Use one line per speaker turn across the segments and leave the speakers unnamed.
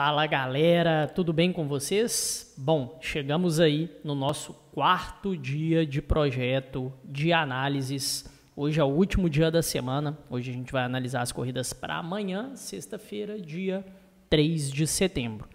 Fala galera, tudo bem com vocês? Bom, chegamos aí no nosso quarto dia de projeto de análises. Hoje é o último dia da semana. Hoje a gente vai analisar as corridas para amanhã, sexta-feira, dia 3 de setembro.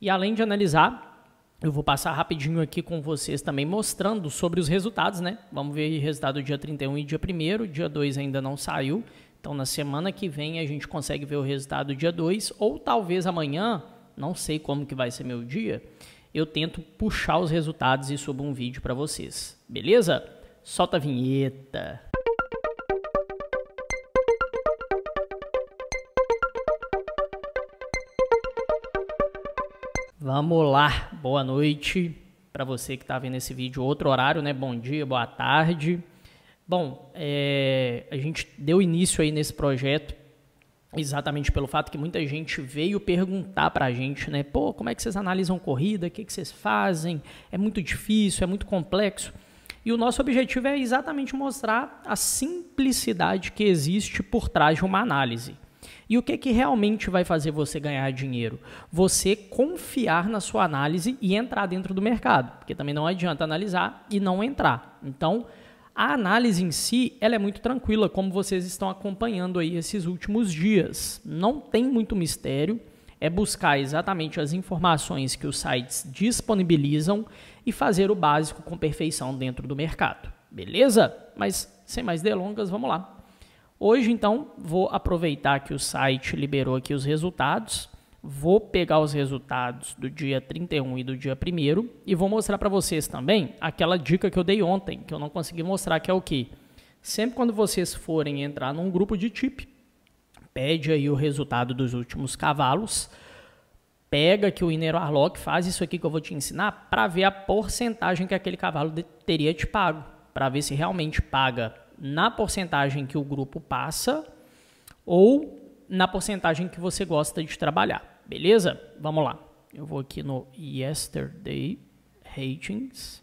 E além de analisar, eu vou passar rapidinho aqui com vocês também mostrando sobre os resultados, né? Vamos ver o resultado do dia 31 e dia 1 dia 2 ainda não saiu então, na semana que vem, a gente consegue ver o resultado dia 2, ou talvez amanhã, não sei como que vai ser meu dia, eu tento puxar os resultados e subo um vídeo para vocês. Beleza? Solta a vinheta! Vamos lá, boa noite para você que está vendo esse vídeo, outro horário, né? Bom dia, boa tarde. Bom, é, a gente deu início aí nesse projeto exatamente pelo fato que muita gente veio perguntar para a gente, né? Pô, como é que vocês analisam corrida? O que, que vocês fazem? É muito difícil? É muito complexo? E o nosso objetivo é exatamente mostrar a simplicidade que existe por trás de uma análise. E o que, que realmente vai fazer você ganhar dinheiro? Você confiar na sua análise e entrar dentro do mercado. Porque também não adianta analisar e não entrar. Então, a análise em si, ela é muito tranquila, como vocês estão acompanhando aí esses últimos dias. Não tem muito mistério, é buscar exatamente as informações que os sites disponibilizam e fazer o básico com perfeição dentro do mercado. Beleza? Mas sem mais delongas, vamos lá. Hoje então vou aproveitar que o site liberou aqui os resultados Vou pegar os resultados do dia 31 e do dia 1 e vou mostrar para vocês também aquela dica que eu dei ontem, que eu não consegui mostrar, que é o que? Sempre quando vocês forem entrar num grupo de tip, pede aí o resultado dos últimos cavalos, pega que o Inero Arlock faz isso aqui que eu vou te ensinar para ver a porcentagem que aquele cavalo teria te pago, para ver se realmente paga na porcentagem que o grupo passa ou na porcentagem que você gosta de trabalhar. Beleza? Vamos lá. Eu vou aqui no Yesterday Ratings.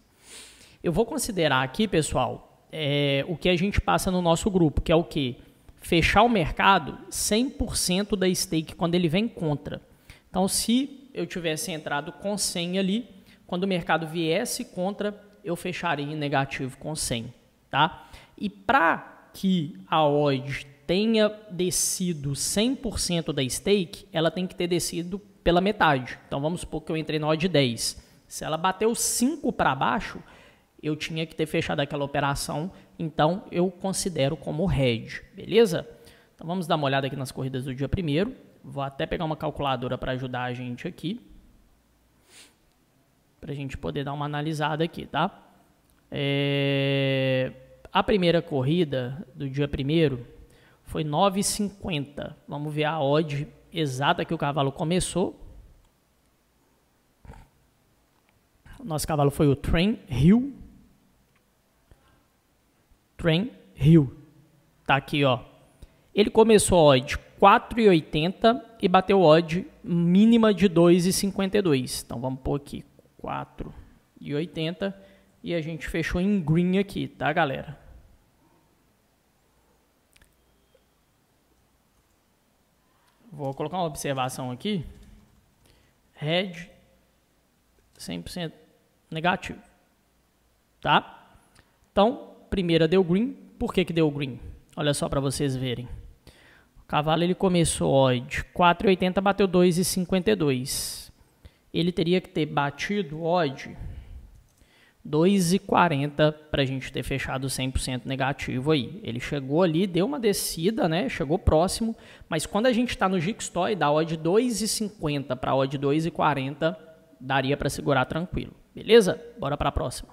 Eu vou considerar aqui, pessoal, é, o que a gente passa no nosso grupo, que é o que? Fechar o mercado 100% da stake quando ele vem contra. Então, se eu tivesse entrado com 100 ali, quando o mercado viesse contra, eu fecharia em negativo com 100, tá? E para que a odd tenha descido 100% da stake, ela tem que ter descido pela metade. Então vamos supor que eu entrei na odd 10. Se ela bateu 5 para baixo, eu tinha que ter fechado aquela operação, então eu considero como hedge, beleza? Então vamos dar uma olhada aqui nas corridas do dia primeiro. Vou até pegar uma calculadora para ajudar a gente aqui. Para a gente poder dar uma analisada aqui, tá? É... A primeira corrida do dia primeiro, foi 9,50. Vamos ver a odd exata que o cavalo começou. Nosso cavalo foi o Train Hill. Train Hill. Tá aqui, ó. Ele começou a odd 4,80 e bateu odd mínima de 2,52. Então vamos pôr aqui 4,80 e a gente fechou em green aqui, tá, galera? Vou colocar uma observação aqui. Red 100% negativo. Tá? Então, primeira deu green. Por que, que deu green? Olha só para vocês verem. O cavalo ele começou odd 4,80 bateu 2,52. Ele teria que ter batido odd 2,40 para a gente ter fechado 100% negativo aí. Ele chegou ali, deu uma descida, né? Chegou próximo, mas quando a gente está no Gixtoy, da odd 2,50 para a odd 2,40, daria para segurar tranquilo. Beleza? Bora para a próxima.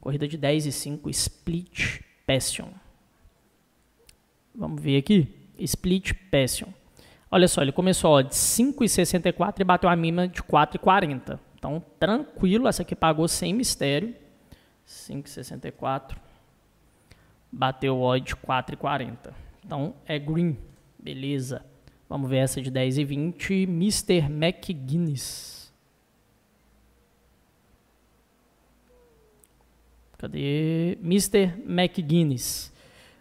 Corrida de 10 e 5, Split Passion. Vamos ver aqui. Split Passion. Olha só, ele começou ó, de 5,64 e bateu a mínima de 4,40. Então, tranquilo, essa aqui pagou sem mistério. 5,64. Bateu o odd de 4,40. Então, é green. Beleza. Vamos ver essa de 10,20. e Mr. McGuinness. Cadê? Mr. McGuinness.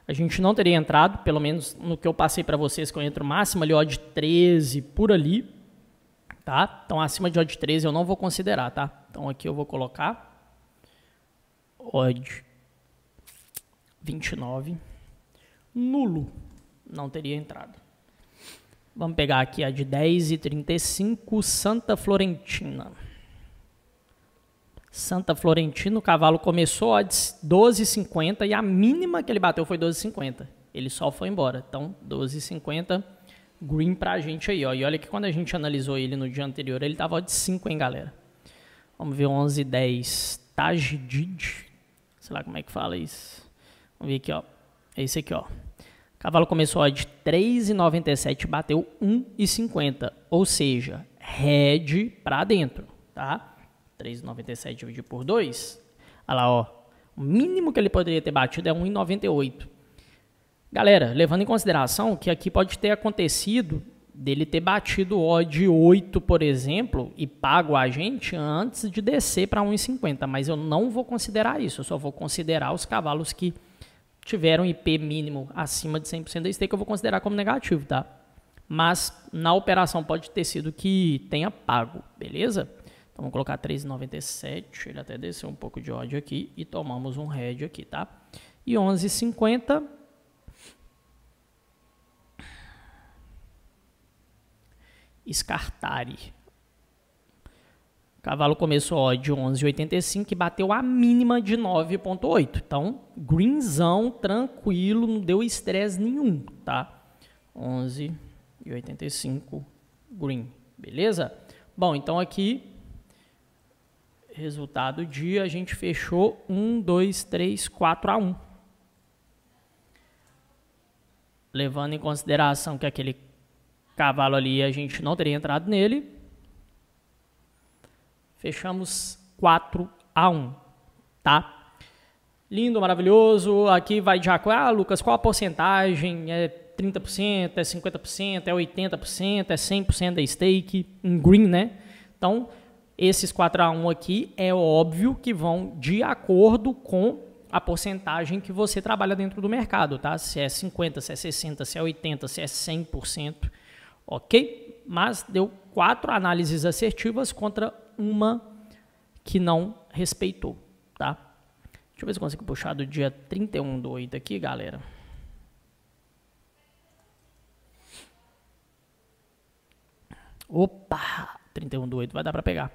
A gente não teria entrado, pelo menos no que eu passei para vocês, que eu entro máximo ali, ó, de 13, por ali tá? Então acima de odd 13 eu não vou considerar, tá? Então aqui eu vou colocar odd 29 nulo, não teria entrado. Vamos pegar aqui a de 10 e 35 Santa Florentina. Santa Florentina, o cavalo começou odds 12,50 e a mínima que ele bateu foi 12,50. Ele só foi embora. Então, 12,50 green pra gente aí, ó. E olha que quando a gente analisou ele no dia anterior, ele tava de 5, hein, galera? Vamos ver 11 10 Tajdid. Sei lá como é que fala isso. Vamos ver aqui, ó. É esse aqui, ó. Cavalo começou ó, de 3,97, bateu 1,50, ou seja, head pra dentro, tá? 3,97 dividido por 2. Olha lá, ó. O mínimo que ele poderia ter batido é 1,98. Galera, levando em consideração que aqui pode ter acontecido dele ter batido o de 8, por exemplo, e pago a gente antes de descer para 1,50, mas eu não vou considerar isso, eu só vou considerar os cavalos que tiveram IP mínimo acima de 100% da stake, eu vou considerar como negativo, tá? Mas na operação pode ter sido que tenha pago, beleza? Então vamos colocar 3,97, ele até desceu um pouco de ódio aqui e tomamos um head aqui, tá? E 11,50 Scartari. O cavalo começou ó, de 11,85 e bateu a mínima de 9,8. Então, greenzão, tranquilo, não deu estresse nenhum, tá? 11,85 green, beleza? Bom, então aqui, resultado dia, a gente fechou 1, 2, 3, 4 a 1. Levando em consideração que aquele Cavalo ali a gente não teria entrado nele. Fechamos 4 a 1, tá? Lindo, maravilhoso. Aqui vai de acordo. ah, Lucas, qual a porcentagem? É 30%, é 50%, é 80%, é 100% da é stake em green, né? Então, esses 4 a 1 aqui é óbvio que vão de acordo com a porcentagem que você trabalha dentro do mercado, tá? Se é 50, se é 60, se é 80, se é 100% ok? Mas deu quatro análises assertivas contra uma que não respeitou, tá? Deixa eu ver se consigo puxar do dia 31 do 8 aqui, galera. Opa! 31 do 8 vai dar para pegar.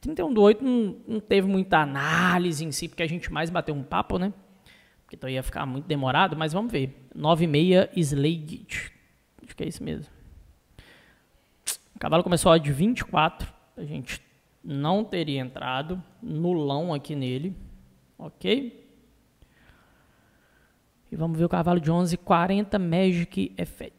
31 do 8 não, não teve muita análise em si, porque a gente mais bateu um papo, né? Porque então ia ficar muito demorado, mas vamos ver. 9,6 Slade. Acho que é isso mesmo cavalo começou a de 24, a gente não teria entrado, nulão aqui nele, ok? E vamos ver o cavalo de 11,40 Magic Effect.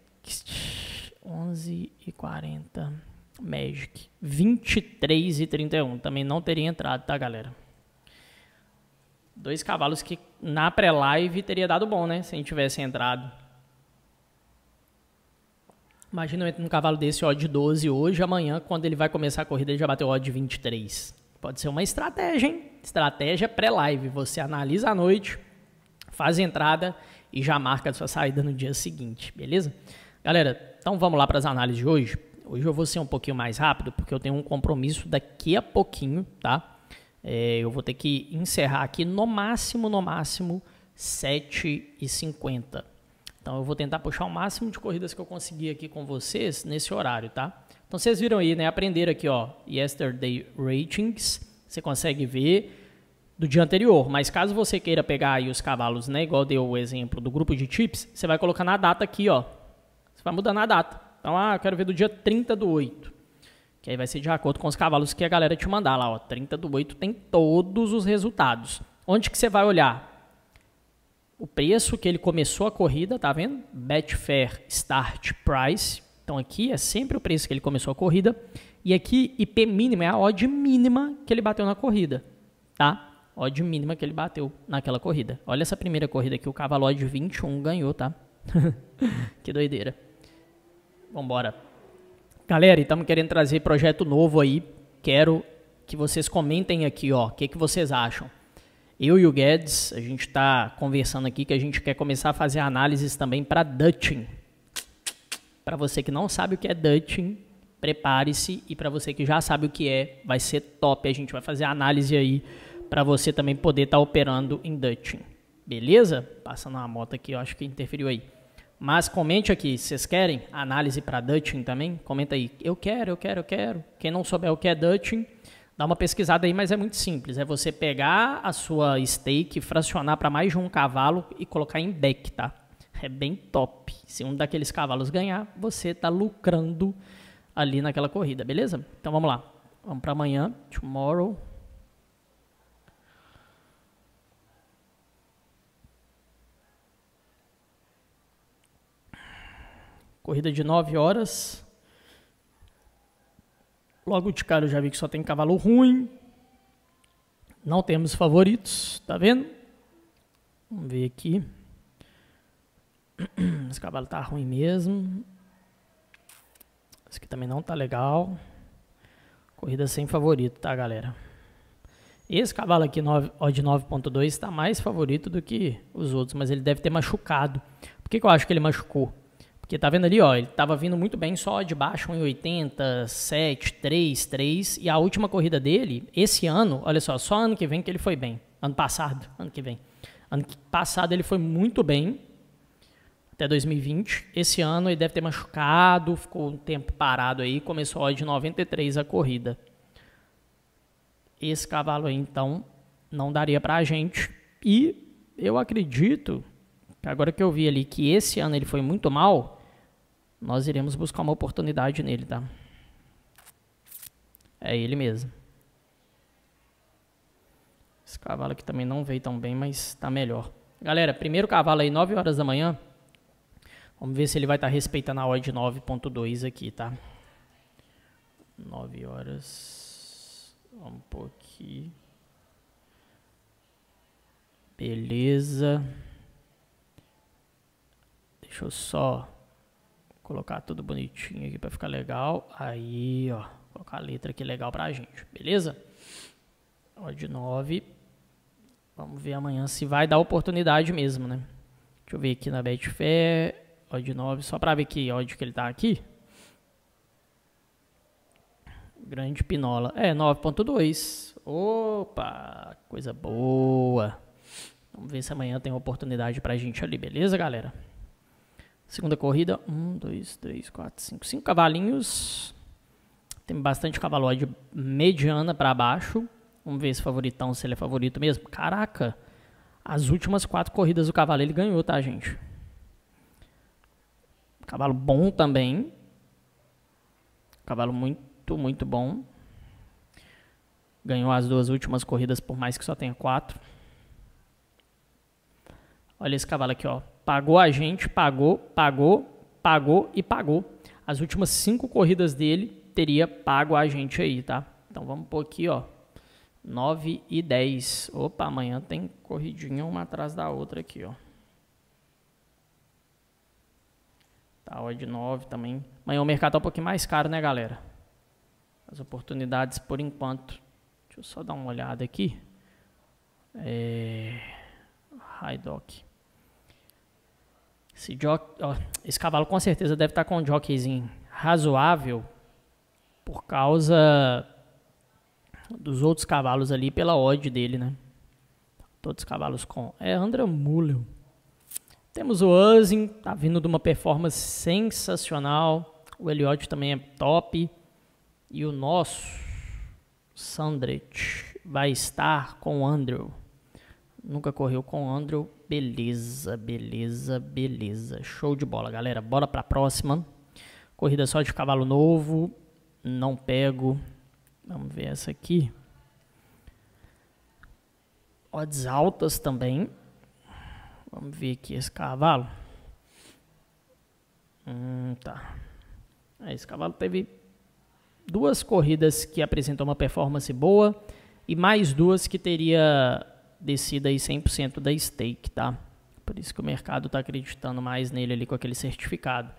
11,40 Magic. 23,31. Também não teria entrado, tá, galera? Dois cavalos que na pré-live teria dado bom, né? Se a gente tivesse entrado. Imagina eu entro num cavalo desse odd de 12 hoje, amanhã, quando ele vai começar a corrida, ele já bateu odd de 23. Pode ser uma estratégia, hein? Estratégia pré-live. Você analisa à noite, faz a entrada e já marca a sua saída no dia seguinte, beleza? Galera, então vamos lá para as análises de hoje. Hoje eu vou ser um pouquinho mais rápido, porque eu tenho um compromisso daqui a pouquinho, tá? É, eu vou ter que encerrar aqui no máximo, no máximo, 7h50. Então eu vou tentar puxar o máximo de corridas que eu conseguir aqui com vocês nesse horário, tá? Então vocês viram aí, né? Aprenderam aqui, ó, yesterday ratings. Você consegue ver do dia anterior, mas caso você queira pegar aí os cavalos, né, igual deu o exemplo do grupo de chips, você vai colocar na data aqui, ó. Você vai mudar na data. Então, ah, eu quero ver do dia 30 do 8. Que aí vai ser de acordo com os cavalos que a galera te mandar lá, ó. 30 do 8 tem todos os resultados. Onde que você vai olhar? o preço que ele começou a corrida, tá vendo? Betfair Start Price. Então aqui é sempre o preço que ele começou a corrida. E aqui IP mínima é a odd mínima que ele bateu na corrida, tá? Odd mínima que ele bateu naquela corrida. Olha essa primeira corrida aqui, o cavalo odd 21 ganhou, tá? que doideira. Vambora. Galera, estamos querendo trazer projeto novo aí. Quero que vocês comentem aqui, ó, o que, que vocês acham. Eu e o Guedes, a gente está conversando aqui que a gente quer começar a fazer análises também para Dutching. Para você que não sabe o que é Dutching, prepare-se. E para você que já sabe o que é, vai ser top. A gente vai fazer análise aí para você também poder estar tá operando em Dutching. Beleza? Passando uma moto aqui, eu acho que interferiu aí. Mas comente aqui, vocês querem análise para Dutching também? Comenta aí. Eu quero, eu quero, eu quero. Quem não souber o que é Dutching, Dá uma pesquisada aí, mas é muito simples. É você pegar a sua stake, fracionar para mais de um cavalo e colocar em deck, tá? É bem top. Se um daqueles cavalos ganhar, você está lucrando ali naquela corrida, beleza? Então vamos lá. Vamos para amanhã, tomorrow. Corrida de 9 horas. Logo de cara eu já vi que só tem cavalo ruim. Não temos favoritos, tá vendo? Vamos ver aqui. Esse cavalo tá ruim mesmo. Esse aqui também não tá legal. Corrida sem favorito, tá, galera? Esse cavalo aqui, ó, de 9.2, está mais favorito do que os outros, mas ele deve ter machucado. Por que, que eu acho que ele machucou? Porque tá vendo ali, ó, ele tava vindo muito bem só de baixo, 1,80, 7, 3, 3. E a última corrida dele, esse ano, olha só, só ano que vem que ele foi bem. Ano passado, ano que vem. Ano passado ele foi muito bem, até 2020. Esse ano ele deve ter machucado, ficou um tempo parado aí, começou de 93 a corrida. Esse cavalo aí, então, não daria pra gente. E eu acredito Agora que eu vi ali que esse ano ele foi muito mal, nós iremos buscar uma oportunidade nele, tá? É ele mesmo. Esse cavalo aqui também não veio tão bem, mas tá melhor. Galera, primeiro cavalo aí, 9 horas da manhã. Vamos ver se ele vai estar tá respeitando a odd 9.2 aqui, tá? 9 horas. Vamos pôr aqui. Beleza. Deixa eu só colocar tudo bonitinho aqui para ficar legal. Aí, ó, colocar a letra aqui legal pra gente, beleza? Ó, de 9. Vamos ver amanhã se vai dar oportunidade mesmo, né? Deixa eu ver aqui na Betfair, ó, de 9, só para ver que ódio que ele tá aqui. Grande pinola. É, 9.2. Opa, coisa boa. Vamos ver se amanhã tem oportunidade pra gente ali, beleza, galera? Segunda corrida, um dois três quatro cinco cinco cavalinhos. Tem bastante cavaloide mediana para baixo. Vamos ver esse favoritão, se ele é favorito mesmo. Caraca, as últimas quatro corridas do cavalo ele ganhou, tá, gente? Cavalo bom também. Cavalo muito, muito bom. Ganhou as duas últimas corridas, por mais que só tenha quatro. Olha esse cavalo aqui, ó. Pagou a gente, pagou, pagou, pagou e pagou. As últimas cinco corridas dele teria pago a gente aí, tá? Então vamos pôr aqui, ó. 9 e 10. Opa, amanhã tem corridinha uma atrás da outra aqui, ó. Tá, ó, de 9 também. Amanhã o mercado tá um pouquinho mais caro, né, galera? As oportunidades por enquanto. Deixa eu só dar uma olhada aqui. É... High Doc. Esse, esse cavalo com certeza deve estar tá com um jockeyzinho razoável por causa dos outros cavalos ali pela odd dele, né? Todos os cavalos com. É Andrew Mulho. Temos o Uzzin, tá vindo de uma performance sensacional. O Eliott também é top. E o nosso Sandret vai estar com o Andrew. Nunca correu com o Andrew. Beleza, beleza, beleza. Show de bola, galera. Bora para a próxima. Corrida só de cavalo novo. Não pego. Vamos ver essa aqui. Odds altas também. Vamos ver aqui esse cavalo. Hum, tá. É, esse cavalo teve duas corridas que apresentou uma performance boa e mais duas que teria descida aí 100% da stake, tá? Por isso que o mercado está acreditando mais nele ali com aquele certificado.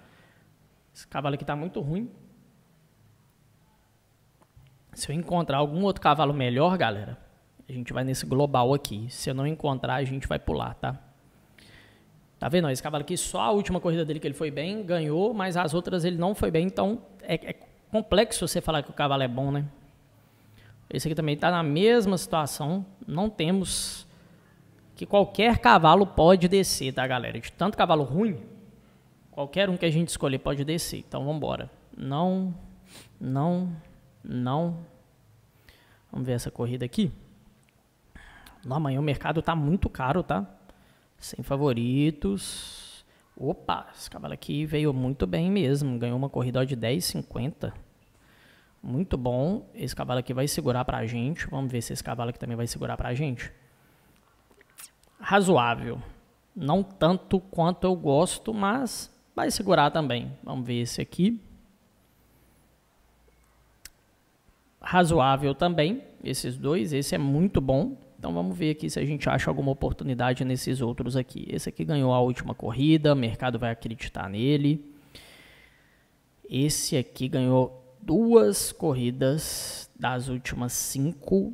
Esse cavalo aqui está muito ruim. Se eu encontrar algum outro cavalo melhor, galera, a gente vai nesse global aqui. Se eu não encontrar, a gente vai pular, tá? Tá vendo? Esse cavalo aqui, só a última corrida dele que ele foi bem, ganhou, mas as outras ele não foi bem. Então, é, é complexo você falar que o cavalo é bom, né? Esse aqui também está na mesma situação. Não temos que qualquer cavalo pode descer, tá, galera? De tanto cavalo ruim, qualquer um que a gente escolher pode descer. Então, vamos embora. Não, não, não. Vamos ver essa corrida aqui. No amanhã o mercado está muito caro, tá? Sem favoritos. Opa, esse cavalo aqui veio muito bem mesmo. Ganhou uma corrida de 10,50. Muito bom. Esse cavalo aqui vai segurar pra gente. Vamos ver se esse cavalo aqui também vai segurar pra gente. Razoável. Não tanto quanto eu gosto, mas vai segurar também. Vamos ver esse aqui. Razoável também, esses dois. Esse é muito bom. Então vamos ver aqui se a gente acha alguma oportunidade nesses outros aqui. Esse aqui ganhou a última corrida, o mercado vai acreditar nele. Esse aqui ganhou duas corridas das últimas cinco.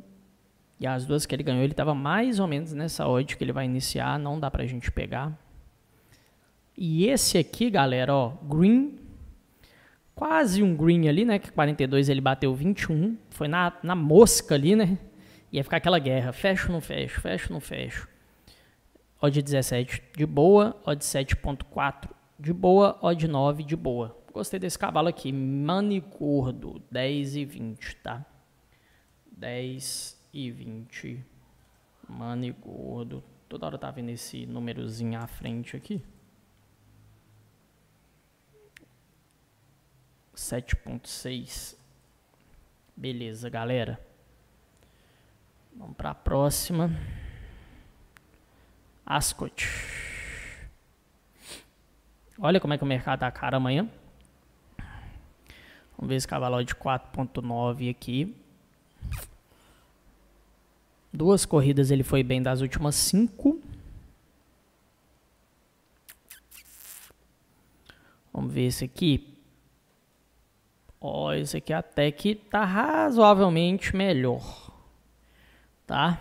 E as duas que ele ganhou, ele estava mais ou menos nessa odd que ele vai iniciar. Não dá para a gente pegar. E esse aqui, galera, ó, green. Quase um green ali, né? Que 42 ele bateu 21. Foi na, na mosca ali, né? Ia ficar aquela guerra. Fecho, não fecho, fecho, não fecho. Odd 17 de boa. Odd 7.4 de boa. Odd 9 de boa. Gostei desse cavalo aqui, Manicordo, 10 e 20, tá? 10 e 20, Manicordo. Toda hora tá vendo esse númerozinho à frente aqui. 7.6. Beleza, galera. Vamos para a próxima. Ascot. Olha como é que o mercado tá caro amanhã. Vamos ver esse cavalo de 4.9 aqui. Duas corridas ele foi bem das últimas cinco. Vamos ver esse aqui. Ó, oh, esse aqui até que tá razoavelmente melhor. Tá?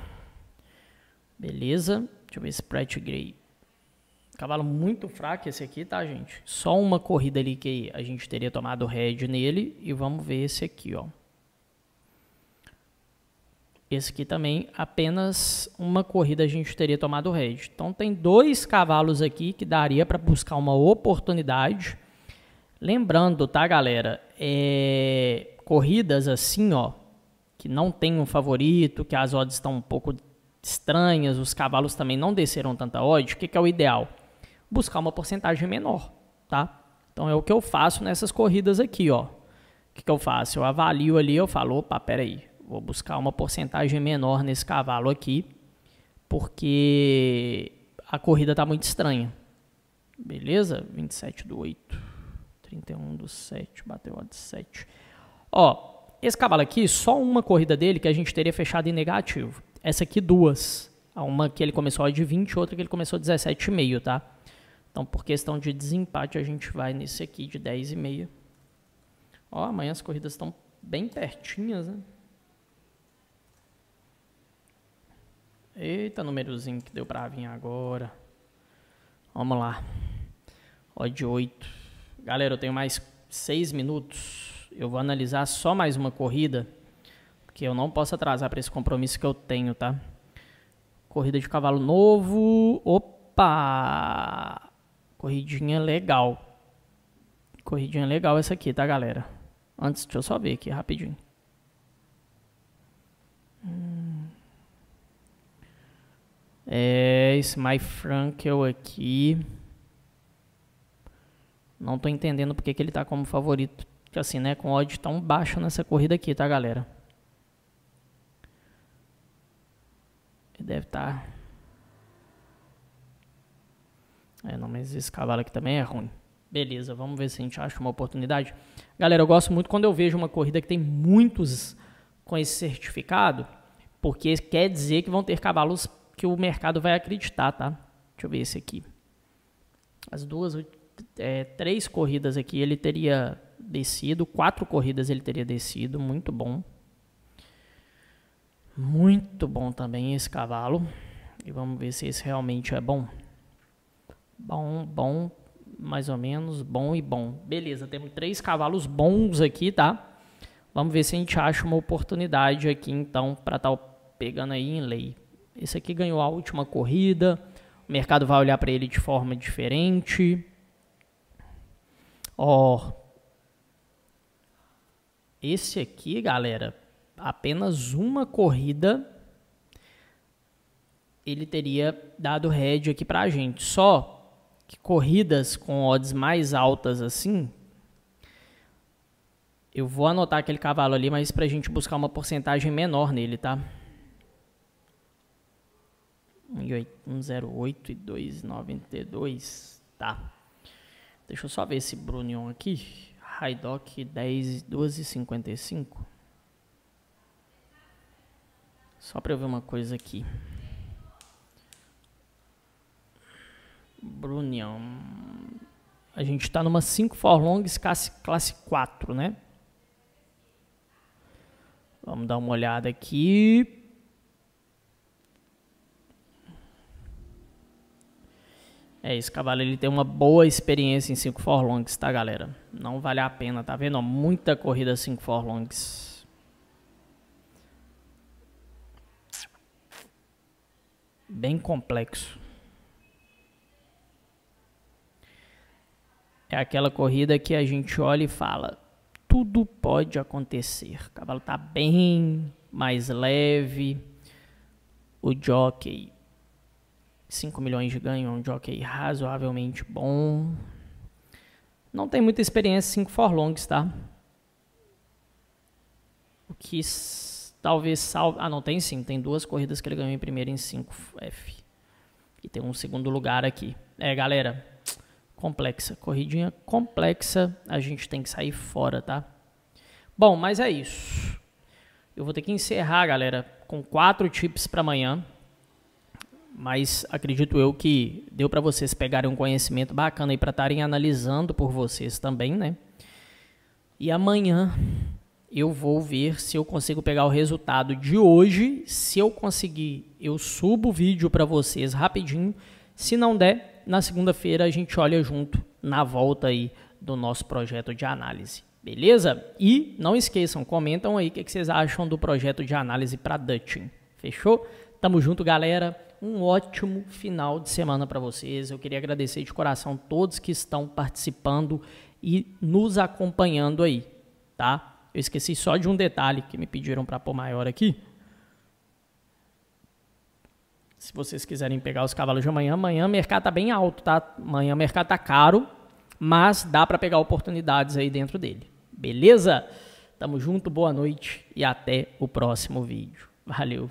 Beleza. Deixa eu ver esse Prete Grey. Cavalo muito fraco esse aqui, tá, gente? Só uma corrida ali que a gente teria tomado head nele. E vamos ver esse aqui, ó. Esse aqui também, apenas uma corrida a gente teria tomado head. Então tem dois cavalos aqui que daria para buscar uma oportunidade. Lembrando, tá, galera? É... Corridas assim, ó, que não tem um favorito, que as odds estão um pouco estranhas, os cavalos também não desceram tanta odd, o que, que é o ideal? buscar uma porcentagem menor, tá? Então é o que eu faço nessas corridas aqui, ó. O que, que eu faço? Eu avalio ali, eu falo, opa, peraí, vou buscar uma porcentagem menor nesse cavalo aqui, porque a corrida tá muito estranha. Beleza? 27 do 8, 31 do 7, bateu a de 7. Ó, esse cavalo aqui, só uma corrida dele que a gente teria fechado em negativo. Essa aqui, duas. Uma que ele começou de 20, outra que ele começou 17,5, tá? Então, por questão de desempate, a gente vai nesse aqui de 10 e meia. Ó, amanhã as corridas estão bem pertinhas, né? Eita, númerozinho que deu pra vir agora. Vamos lá. Ó, de 8. Galera, eu tenho mais 6 minutos. Eu vou analisar só mais uma corrida, porque eu não posso atrasar para esse compromisso que eu tenho, tá? Corrida de cavalo novo. Opa! Corridinha legal. Corridinha legal essa aqui, tá, galera? Antes, deixa eu só ver aqui rapidinho. Hum. É, esse My Frankel aqui. Não tô entendendo porque que ele tá como favorito. Assim, né? Com odds tão baixo nessa corrida aqui, tá, galera? Ele deve estar... Tá é, não, mas esse cavalo aqui também é ruim. Beleza, vamos ver se a gente acha uma oportunidade. Galera, eu gosto muito quando eu vejo uma corrida que tem muitos com esse certificado, porque quer dizer que vão ter cavalos que o mercado vai acreditar, tá? Deixa eu ver esse aqui. As duas, é, três corridas aqui ele teria descido, quatro corridas ele teria descido, muito bom. Muito bom também esse cavalo. E vamos ver se esse realmente é bom. Bom, bom, mais ou menos, bom e bom. Beleza, temos três cavalos bons aqui, tá? Vamos ver se a gente acha uma oportunidade aqui, então, para estar tá pegando aí em lei. Esse aqui ganhou a última corrida, o mercado vai olhar para ele de forma diferente. Ó, esse aqui, galera, apenas uma corrida ele teria dado head aqui para a gente. Só que corridas com odds mais altas assim, eu vou anotar aquele cavalo ali, mas pra gente buscar uma porcentagem menor nele, tá? 108 e 292, tá? Deixa eu só ver esse Brunion aqui. Raidock 10, 12 Só pra eu ver uma coisa aqui. Brunião. A gente está numa 5 forlongs classe, classe 4, né? Vamos dar uma olhada aqui. É, esse cavalo ele tem uma boa experiência em 5 forlongs, tá, galera? Não vale a pena, tá vendo? Muita corrida 5 forlongs. Bem complexo. É aquela corrida que a gente olha e fala: tudo pode acontecer. O cavalo está bem mais leve. O jockey, 5 milhões de ganho, é um jockey razoavelmente bom. Não tem muita experiência em 5 forlongs, tá? O que talvez salve. Ah, não, tem sim. Tem duas corridas que ele ganhou em primeiro em 5F. E tem um segundo lugar aqui. É, galera, complexa. Corridinha complexa, a gente tem que sair fora, tá? Bom, mas é isso. Eu vou ter que encerrar, galera, com quatro tips para amanhã. Mas acredito eu que deu para vocês pegarem um conhecimento bacana aí para estarem analisando por vocês também, né? E amanhã eu vou ver se eu consigo pegar o resultado de hoje. Se eu conseguir, eu subo o vídeo para vocês rapidinho. Se não der, na segunda-feira a gente olha junto na volta aí do nosso projeto de análise. Beleza? E não esqueçam, comentam aí o que, vocês acham do projeto de análise para Dutching. Fechou? Tamo junto, galera. Um ótimo final de semana para vocês. Eu queria agradecer de coração todos que estão participando e nos acompanhando aí, tá? Eu esqueci só de um detalhe que me pediram para pôr maior aqui. Se vocês quiserem pegar os cavalos de amanhã, amanhã o mercado está bem alto, tá? Amanhã o mercado está caro, mas dá para pegar oportunidades aí dentro dele. Beleza? Tamo junto, boa noite e até o próximo vídeo. Valeu!